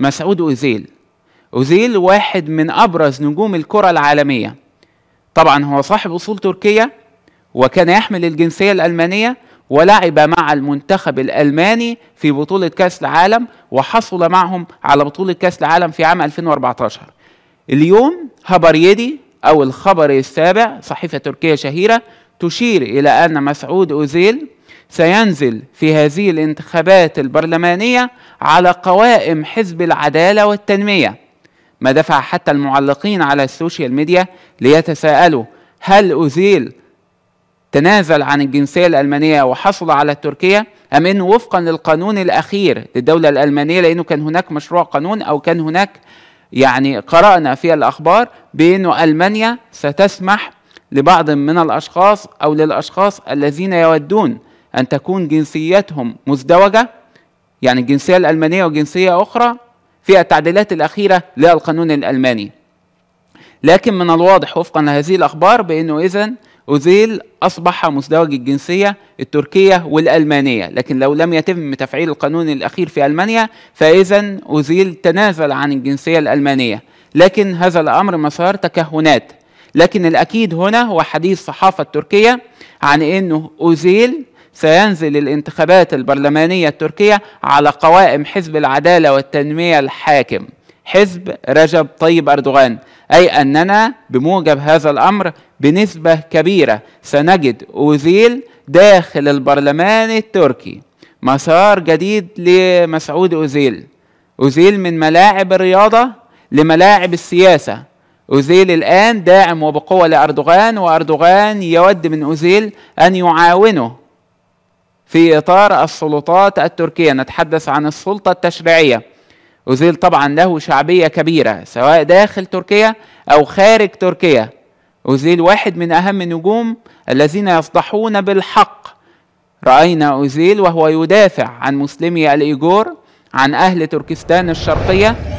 مسعود أوزيل أوزيل واحد من أبرز نجوم الكرة العالمية طبعا هو صاحب أصول تركية وكان يحمل الجنسية الألمانية ولعب مع المنتخب الألماني في بطولة كأس العالم وحصل معهم على بطولة كأس العالم في عام 2014 اليوم هبر يدي أو الخبر السابع صحيفة تركية شهيرة تشير إلى أن مسعود أوزيل سينزل في هذه الانتخابات البرلمانية على قوائم حزب العدالة والتنمية ما دفع حتى المعلقين على السوشيال ميديا ليتساءلوا هل أوزيل تنازل عن الجنسية الألمانية وحصل على التركية أم أنه وفقا للقانون الأخير للدولة الألمانية لأنه كان هناك مشروع قانون أو كان هناك يعني قرأنا في الأخبار بأنه ألمانيا ستسمح لبعض من الأشخاص أو للأشخاص الذين يودون أن تكون جنسيتهم مزدوجة يعني الجنسية الألمانية وجنسية أخرى في التعديلات الأخيرة للقانون الألماني لكن من الواضح وفقا لهذه الأخبار بأنه إذن أوزيل أصبح مزدوج الجنسية التركية والألمانية لكن لو لم يتم تفعيل القانون الأخير في ألمانيا فإذا أوزيل تنازل عن الجنسية الألمانية لكن هذا الأمر مسار تكهنات لكن الأكيد هنا هو حديث صحافة التركية عن أنه أوزيل سينزل الانتخابات البرلمانية التركية على قوائم حزب العدالة والتنمية الحاكم حزب رجب طيب أردوغان أي أننا بموجب هذا الأمر بنسبة كبيرة سنجد أوزيل داخل البرلمان التركي مسار جديد لمسعود أوزيل أوزيل من ملاعب الرياضة لملاعب السياسة أوزيل الآن داعم وبقوة لأردوغان وأردوغان يود من أوزيل أن يعاونه في إطار السلطات التركية نتحدث عن السلطة التشريعية أوزيل طبعا له شعبية كبيرة سواء داخل تركيا أو خارج تركيا أوزيل واحد من أهم النجوم الذين يصدحون بالحق رأينا أوزيل وهو يدافع عن مسلمي الإيجور عن أهل تركستان الشرقية